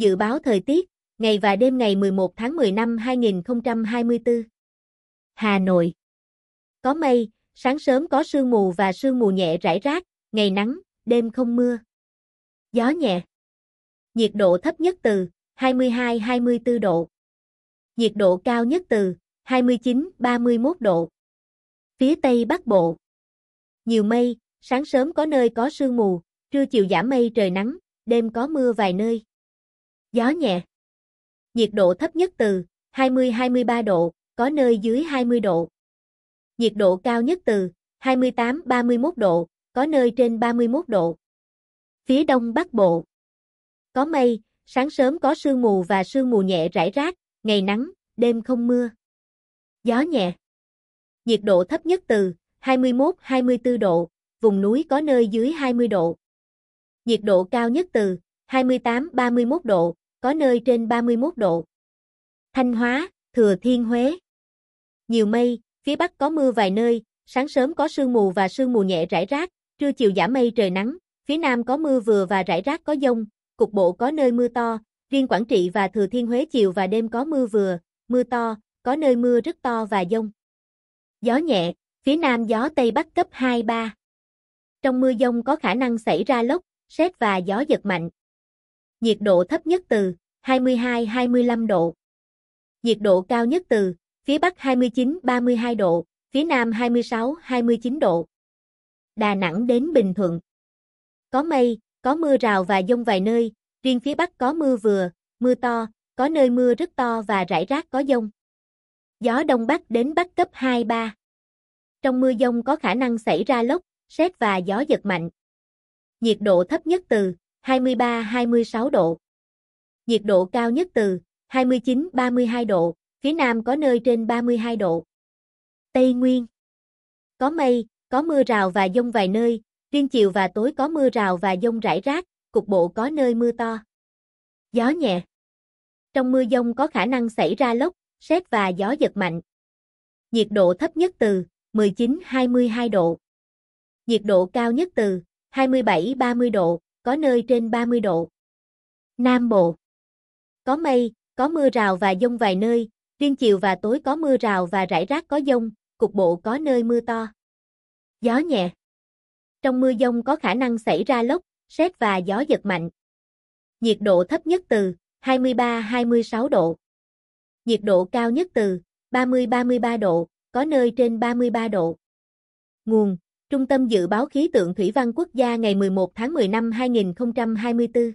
Dự báo thời tiết, ngày và đêm ngày 11 tháng 10 năm 2024. Hà Nội. Có mây, sáng sớm có sương mù và sương mù nhẹ rải rác, ngày nắng, đêm không mưa. Gió nhẹ. Nhiệt độ thấp nhất từ 22-24 độ. Nhiệt độ cao nhất từ 29-31 độ. Phía Tây Bắc Bộ. Nhiều mây, sáng sớm có nơi có sương mù, trưa chiều giảm mây trời nắng, đêm có mưa vài nơi gió nhẹ. Nhiệt độ thấp nhất từ 20-23 độ, có nơi dưới 20 độ. Nhiệt độ cao nhất từ 28-31 độ, có nơi trên 31 độ. Phía đông bắc bộ. Có mây, sáng sớm có sương mù và sương mù nhẹ rải rác, ngày nắng, đêm không mưa. Gió nhẹ. Nhiệt độ thấp nhất từ 21-24 độ, vùng núi có nơi dưới 20 độ. Nhiệt độ cao nhất từ 28-31 độ, có nơi trên 31 độ. Thanh Hóa, Thừa Thiên Huế. Nhiều mây, phía Bắc có mưa vài nơi, sáng sớm có sương mù và sương mù nhẹ rải rác, trưa chiều giảm mây trời nắng, phía Nam có mưa vừa và rải rác có dông, cục bộ có nơi mưa to, riêng Quảng Trị và Thừa Thiên Huế chiều và đêm có mưa vừa, mưa to, có nơi mưa rất to và dông. Gió nhẹ, phía Nam gió Tây Bắc cấp 2-3. Trong mưa dông có khả năng xảy ra lốc, xét và gió giật mạnh. Nhiệt độ thấp nhất từ 22-25 độ. Nhiệt độ cao nhất từ phía Bắc 29-32 độ, phía Nam 26-29 độ. Đà Nẵng đến Bình Thuận. Có mây, có mưa rào và dông vài nơi, riêng phía Bắc có mưa vừa, mưa to, có nơi mưa rất to và rải rác có dông. Gió Đông Bắc đến Bắc cấp 2-3. Trong mưa dông có khả năng xảy ra lốc, xét và gió giật mạnh. Nhiệt độ thấp nhất từ 23-26 độ. Nhiệt độ cao nhất từ 29-32 độ, phía Nam có nơi trên 32 độ. Tây Nguyên Có mây, có mưa rào và dông vài nơi, riêng chiều và tối có mưa rào và dông rải rác, cục bộ có nơi mưa to. Gió nhẹ Trong mưa dông có khả năng xảy ra lốc, xét và gió giật mạnh. Nhiệt độ thấp nhất từ 19-22 độ. Nhiệt độ cao nhất từ 27-30 độ, có nơi trên 30 độ. Nam Bộ Có mây, có mưa rào và dông vài nơi, riêng chiều và tối có mưa rào và rải rác có dông, cục bộ có nơi mưa to. Gió nhẹ Trong mưa dông có khả năng xảy ra lốc, xét và gió giật mạnh. Nhiệt độ thấp nhất từ 23-26 độ. Nhiệt độ cao nhất từ 30-33 độ, có nơi trên 33 độ. Nguồn Trung tâm Dự báo Khí tượng Thủy văn Quốc gia ngày 11 tháng 10 năm 2024